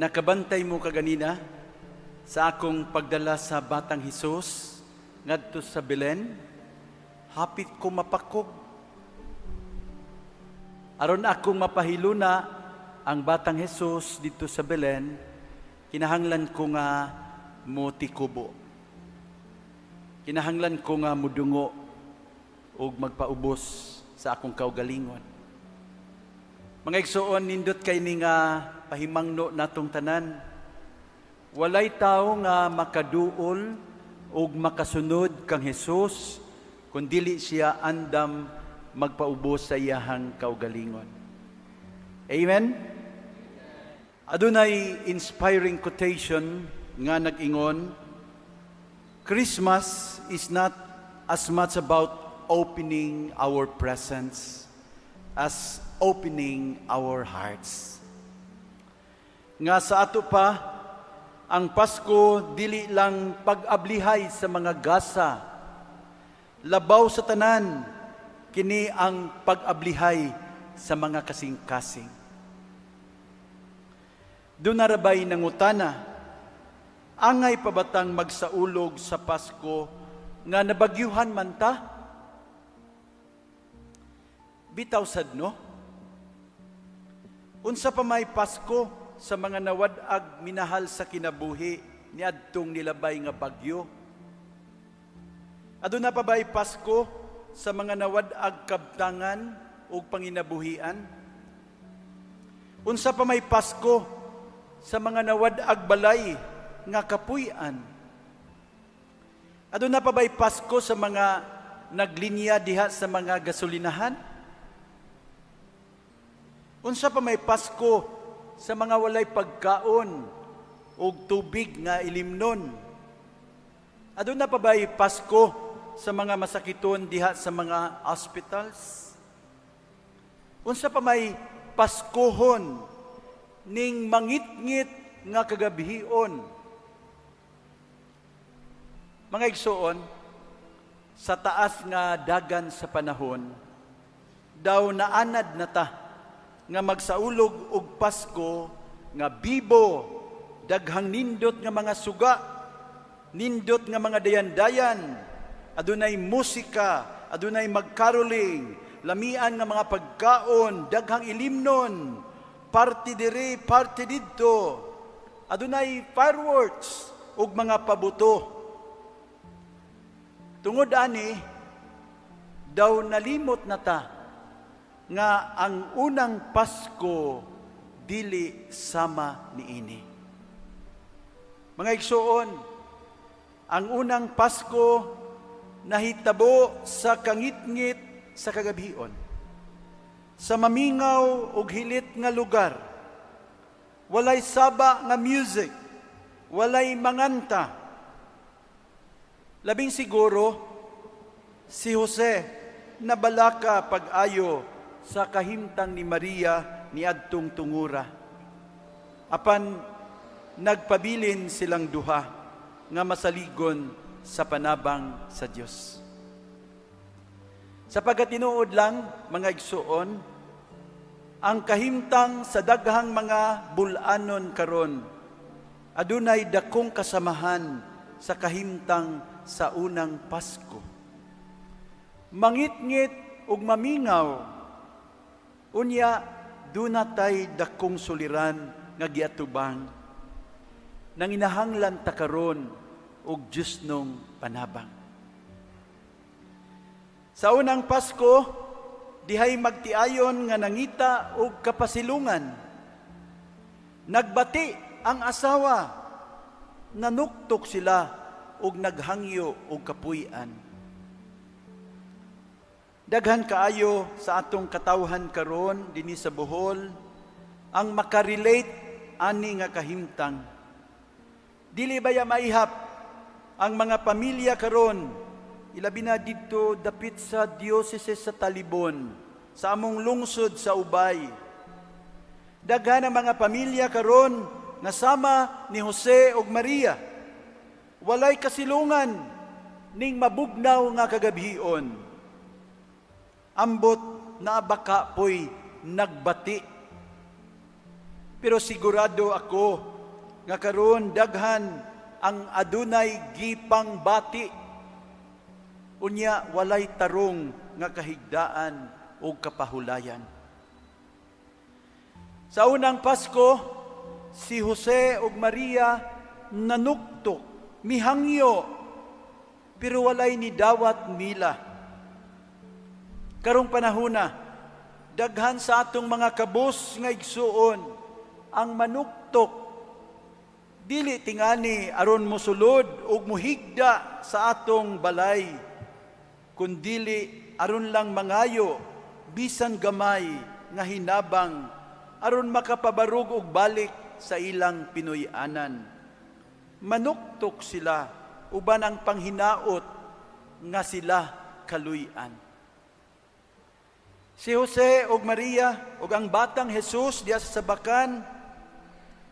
nakabantay mo kaganina sa akong pagdala sa Batang Hesus ngadto sa Belen, hapit ko mapakog. Aron akong mapahiluna ang Batang Hesus dito sa Belen, kinahanglan ko nga motikubo Kinahanglan ko nga mudungo ug magpaubos sa akong kaugalingon. Mga igsuon nindot kay ni nga pahimangno natong tanan. Walay tao nga makaduol ug makasunod kang Hesus kun dili siya andam magpaubos sa iyahang kaugalingon. Amen. Adunay inspiring quotation nga nag-ingon, Christmas is not as much about opening our presence as opening our hearts nga sa ato pa ang Pasko dili lang pag-ablihay sa mga gasa. Labaw sa tanan kini ang pag-ablihay sa mga kasing-kasing. Dunarabay narabay nangutana angay pabatang magsaulog sa Pasko nga nabagyuhan man ta. Bitaw sad no. Unsa pa may Pasko? sa mga nawadag minahal sa kinabuhi ni adtong nilabay nga bagyo. Aduna pa ba'y Pasko sa mga nawadag kabtangan o panginabuhian? Unsa pa may Pasko sa mga nawadag balay nga kapuy-an? Aduna pa ba'y Pasko sa mga naglinya diha sa mga gasolinahan? Unsa pa may Pasko sa mga walay pagkaon ug tubig nga ilimnon. Aduna pa ba'y Pasko sa mga masakiton diha sa mga hospitals? Unsa pa may Paskohon ning mangitngit nga kagabihion? Mga igsoon, sa taas nga dagan sa panahon, daw naanad na ta nga magsaulog og Pasko nga bibo daghang nindot nga mga suga nindot nga mga dayandayan adunay musika adunay magkaroling lamian nga mga pagkaon daghang ilimnon party diri party didto adunay fireworks ug mga pabuto tungod ani daw nalimot na ta nga ang unang Pasko dili sama niini. Mga igsuon, ang unang Pasko nahitabo sa kangitngit sa kagabion. Sa mamingaw ug hilit nga lugar, walay saba nga music, walay manganta. Labing siguro si Jose nabalaka pag-ayo sa kahimtang ni Maria ni Adtong Tungura. Apan nagpabilin silang duha nga masaligon sa panabang sa Dios. Sa pagkatinuod lang mga igsuon, ang kahimtang sa daghang mga bulanon karon adunay dakong kasamahan sa kahimtang sa unang Pasko. Mangitngit ug mamingaw Unya, duna tay dakong suliran nga giatubang. Nang inahanglan ta karon og Diyos nung panabang. Sa unang Pasko, dihay magtiayon nga nangita og kapasilungan. Nagbati ang asawa, nanuktok sila og naghangyo og kapuy-an. Daghan kaayo sa atong katawhan karon dinhi sa Bohol ang makarelate ani nga kahimtang. Dili ba ya maihap ang mga pamilya karon ilabi na dito dapit sa diocese sa Talibon sa among lungsod sa Ubay. Daghan ang mga pamilya karon nga sama ni Jose ug Maria. Walay kasilungan ning mabugnaw nga kagabion ambot na baka po'y nagbati. Pero sigurado ako nga karon daghan ang adunay gipang bati. Unya walay tarong nga kahigdaan o kapahulayan. Sa unang Pasko, si Jose ug Maria nanuktok, mihangyo, pero walay ni dawat nila Karong panahuna, daghan sa atong mga kabos nga igsuon ang manuktok dili tingani aron mosulod ug muhigda sa atong balay kundili aron lang mangayo bisan gamay nga hinabang aron makapabarug og balik sa ilang Pinoyanan. Manuktok sila uban ang panghinaot nga sila kaluyan. Si Jose ug Maria ug ang batang Jesus diya sa sabakan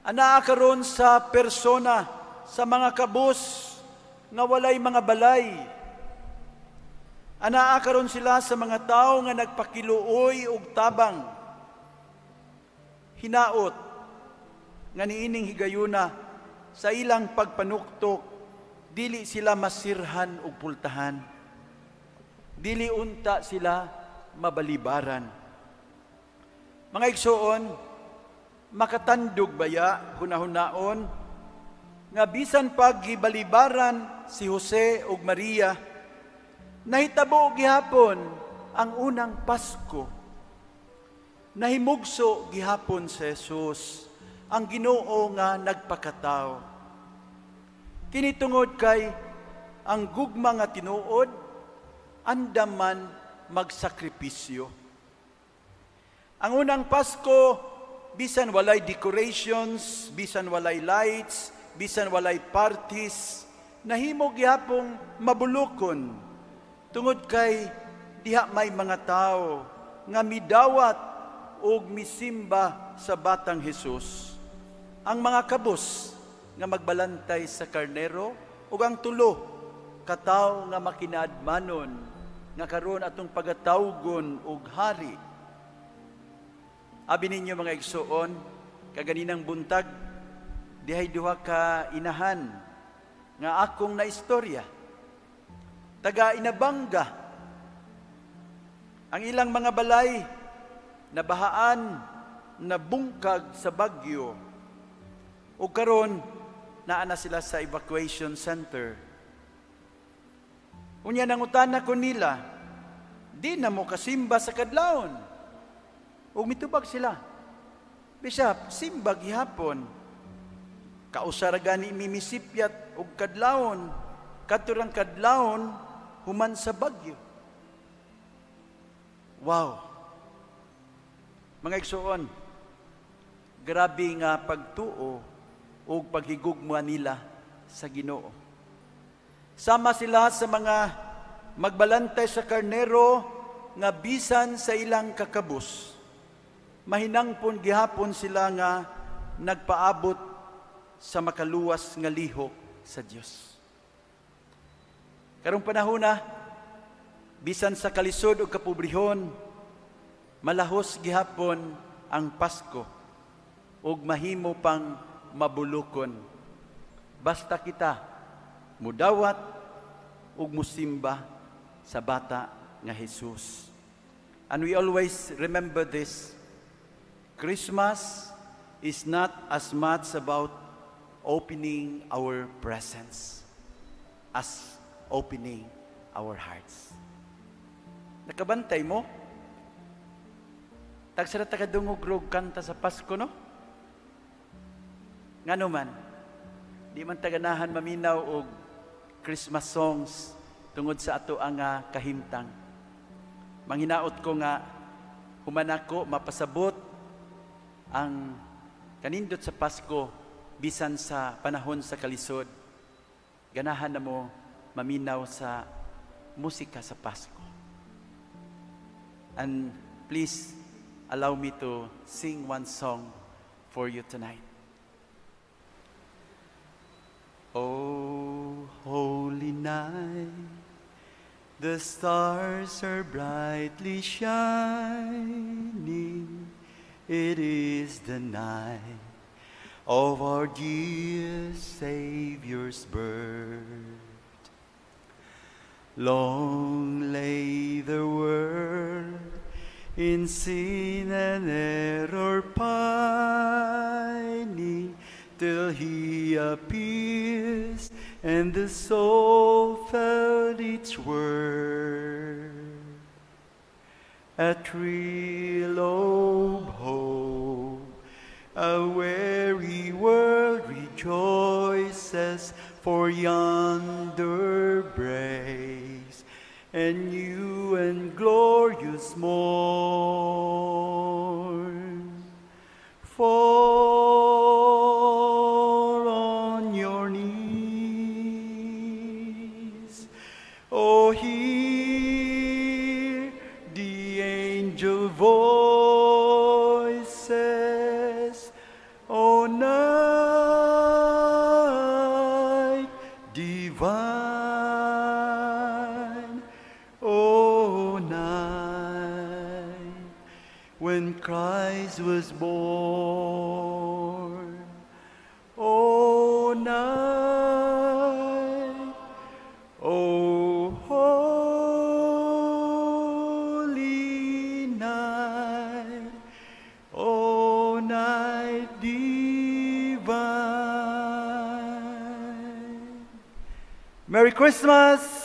anaa karon sa persona sa mga kabus nga walay mga balay. Anaa karon sila sa mga tawo nga nagpakiluoy og tabang. Hinaot nga niining higayuna sa ilang pagpanuktok dili sila masirhan og pultahan. Dili unta sila mabalibaran. Mga igsoon, makatandog baya hunahunaon nga bisan pag gibalibaran si Jose ug Maria nahitabo gihapon ang unang Pasko. Nahimugso gihapon si Jesus ang Ginoo nga nagpakatao. Kinitungod kay ang gugma nga tinuod andaman magsakripisyo. Ang unang Pasko, bisan walay decorations, bisan walay lights, bisan walay parties, nahimo gihapong mabulukon tungod kay diha may mga tao nga midawat og misimba sa batang Hesus. Ang mga kabus nga magbalantay sa karnero ug ang tulo katao nga makinadmanon nga karon atong pagatawgon og hari. Abi ninyo mga igsuon, kaganinang buntag dihay duha ka inahan nga akong naistorya. Taga Inabanga ang ilang mga balay nabahaan na bungkag sa Bagyo o karon naa na sila sa evacuation center Unya nangutan na ko nila, di na mo kasimba sa kadlawon. Ug mitubag sila. Bishop, simba gihapon. Kausara gani mimisipyat og kadlawon, katurang kadlawon human sa bagyo. Wow. Mga igsuon, grabe nga pagtuo o paghigugma nila sa Ginoo. Sama sila sa mga magbalantay sa karnero nga bisan sa ilang kakabus. Mahinangpon gihapon sila nga nagpaabot sa makaluwas nga lihok sa Dios. Karong panahona, bisan sa kalisod o kapobrihon, malahos gihapon ang Pasko ug mahimo pang mabulukon. Basta kita mudawat ug musimba sa bata nga Hesus. And we always remember this. Christmas is not as much about opening our presents as opening our hearts. Nakabantay mo? Tagsara tagadungugrog kanta sa Pasko, no? Nga naman, di man taganahan maminaw og Christmas songs tungod sa ato ang uh, kahimtang. Manghinaot ko nga human ko mapasabot ang kanindot sa Pasko bisan sa panahon sa kalisod. Ganahan na mo maminaw sa musika sa Pasko. And please allow me to sing one song for you tonight. Oh holy night, the stars are brightly shining. It is the night of our dear Savior's birth. Long lay the world in sin and error pining till he appears and the soul felt its word a trill of hope, a weary world rejoices for yonder braes, a new and glorious morn. Christ was born. Oh night, oh holy night, oh night divine. Merry Christmas!